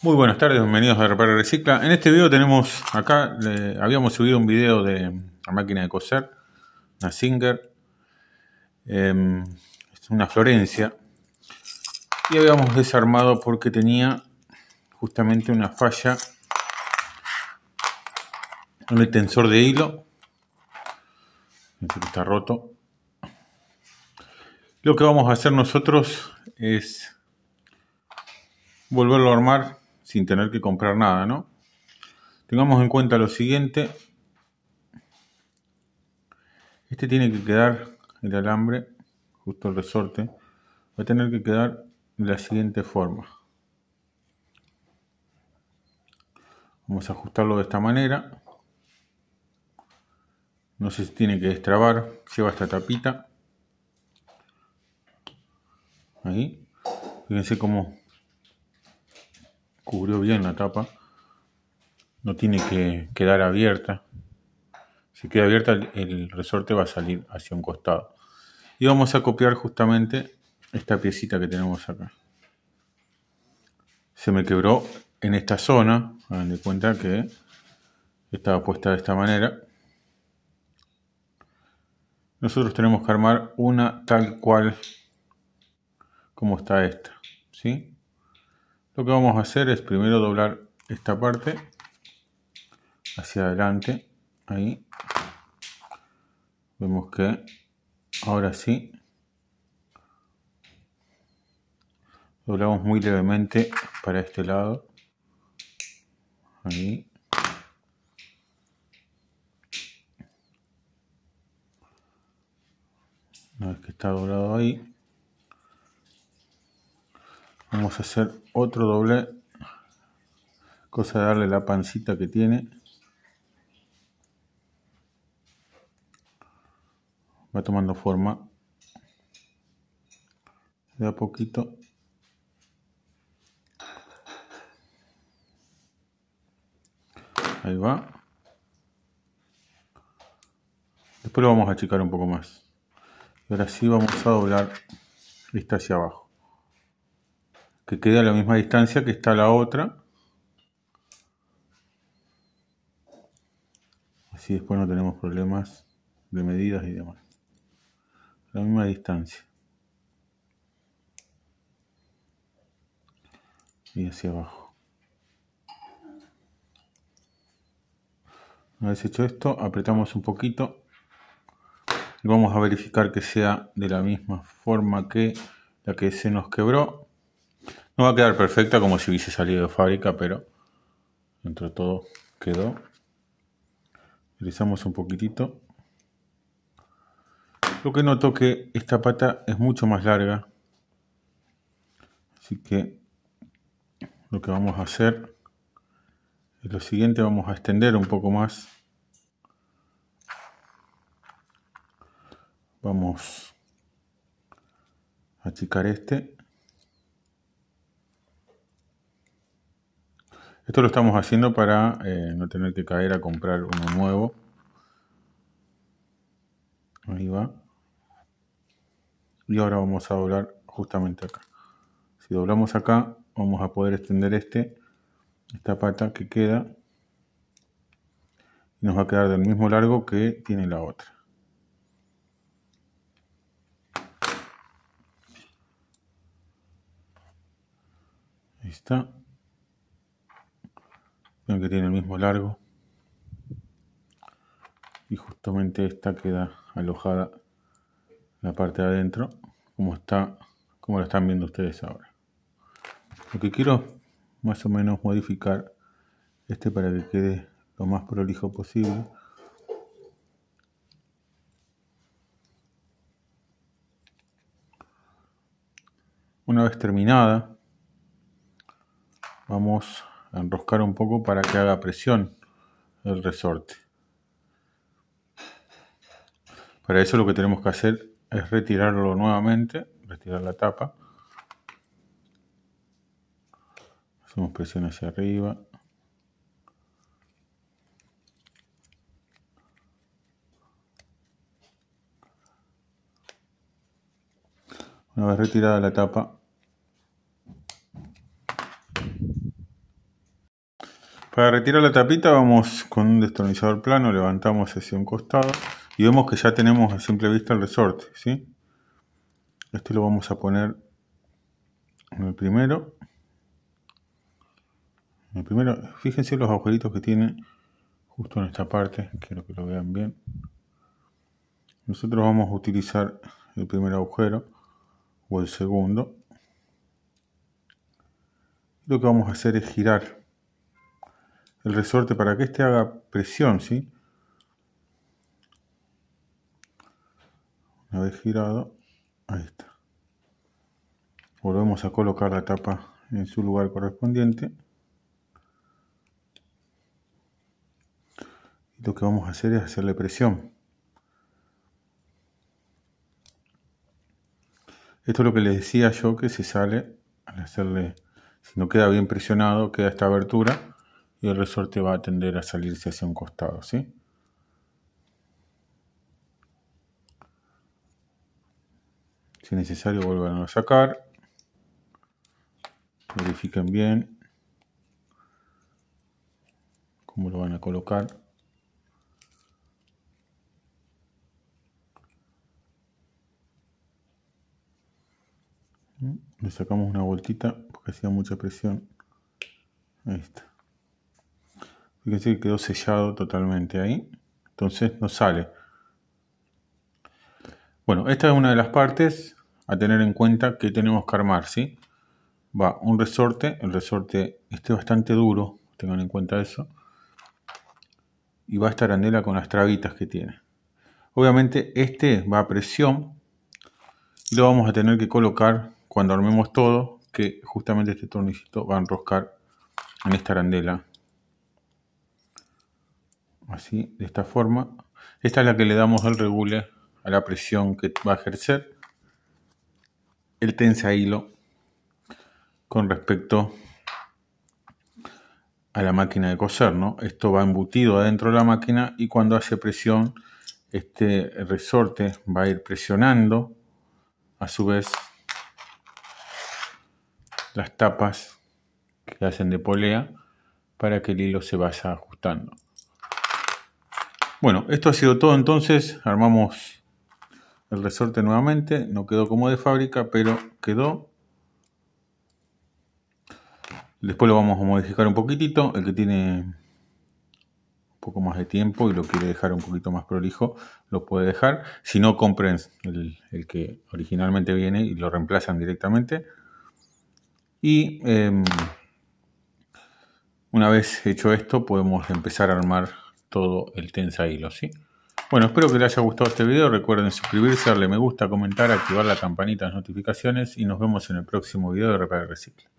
Muy buenas tardes, bienvenidos a Repara Recicla. En este video tenemos acá, habíamos subido un video de la máquina de coser, una Singer, em, una Florencia, y habíamos desarmado porque tenía justamente una falla en el tensor de hilo, este está roto. Lo que vamos a hacer nosotros es volverlo a armar sin tener que comprar nada, ¿no? Tengamos en cuenta lo siguiente. Este tiene que quedar, el alambre, justo el resorte, va a tener que quedar de la siguiente forma. Vamos a ajustarlo de esta manera. No se tiene que destrabar. Lleva esta tapita. Ahí. Fíjense cómo cubrió bien la tapa. No tiene que quedar abierta. Si queda abierta el, resorte va a salir hacia un costado. Y vamos a copiar justamente esta piecita que tenemos acá. Se me quebró en esta zona. Hagan de cuenta que estaba puesta de esta manera. Nosotros tenemos que armar una tal cual como está esta. ¿Sí? Lo que vamos a hacer es primero doblar esta parte hacia adelante. Ahí. Vemos que ahora sí. Doblamos muy levemente para este lado. Ahí. Una vez que está doblado ahí, vamos a hacer otro doble cosa de darle la pancita que tiene va tomando forma de a poquito ahí va después lo vamos a achicar un poco más y ahora sí vamos a doblar esta hacia abajo que quede a la misma distancia que está la otra. Así después no tenemos problemas de medidas y demás. La misma distancia. Y hacia abajo. Una vez hecho esto, apretamos un poquito y vamos a verificar que sea de la misma forma que la que se nos quebró. No va a quedar perfecta como si hubiese salido de fábrica, pero entre todo quedó. Utilizamos un poquitito. Lo que noto que esta pata es mucho más larga. Así que lo que vamos a hacer es lo siguiente, vamos a extender un poco más. Vamos a achicar este Esto lo estamos haciendo para eh, no tener que caer a comprar uno nuevo. Ahí va. Y ahora vamos a doblar justamente acá. Si doblamos acá, vamos a poder extender este, esta pata que queda. nos va a quedar del mismo largo que tiene la otra. Ahí está que tiene el mismo largo. Y justamente esta queda alojada en la parte de adentro, como está, como lo están viendo ustedes ahora. Lo que quiero más o menos modificar este para que quede lo más prolijo posible. Una vez terminada, vamos enroscar un poco para que haga presión el resorte. Para eso lo que tenemos que hacer es retirarlo nuevamente, retirar la tapa. Hacemos presión hacia arriba. Una vez retirada la tapa, Para retirar la tapita vamos con un destornillador plano, levantamos hacia un costado y vemos que ya tenemos a simple vista el resorte. ¿sí? Este lo vamos a poner en el primero. En el primero, fíjense los agujeritos que tiene justo en esta parte, quiero que lo vean bien. Nosotros vamos a utilizar el primer agujero o el segundo. Lo que vamos a hacer es girar el resorte para que éste haga presión, ¿sí? Una vez girado, ahí está. Volvemos a colocar la tapa en su lugar correspondiente. Y lo que vamos a hacer es hacerle presión. Esto es lo que les decía yo, que se sale al hacerle, si no queda bien presionado, queda esta abertura y el resorte va a tender a salirse hacia un costado, ¿sí? Si es necesario, vuelvan a sacar. Verifiquen bien cómo lo van a colocar. Le sacamos una vueltita porque hacía mucha presión. Ahí está. Fíjense que quedó sellado totalmente ahí. Entonces no sale. Bueno, esta es una de las partes a tener en cuenta que tenemos que armar, ¿sí? Va un resorte, el resorte este bastante duro, tengan en cuenta eso. Y va esta arandela con las traguitas que tiene. Obviamente este va a presión y lo vamos a tener que colocar cuando armemos todo, que justamente este tornillito va a enroscar en esta arandela así, de esta forma. Esta es la que le damos al regule a la presión que va a ejercer el tensa hilo con respecto a la máquina de coser, Esto va embutido adentro de la máquina y cuando hace presión, este resorte va a ir presionando a su vez las tapas que hacen de polea para que el hilo se vaya ajustando. Bueno, esto ha sido todo entonces. Armamos el resorte nuevamente. No quedó como de fábrica, pero quedó. Después lo vamos a modificar un poquitito. El que tiene un poco más de tiempo y lo quiere dejar un poquito más prolijo, lo puede dejar. Si no, compren el, que originalmente viene y lo reemplazan directamente. Y em, una vez hecho esto, podemos empezar a armar todo el tensa hilo, ¿sí? Bueno, espero que les haya gustado este video. Recuerden suscribirse, darle me gusta, comentar, activar la campanita de notificaciones y nos vemos en el próximo video de Reparar Recicla.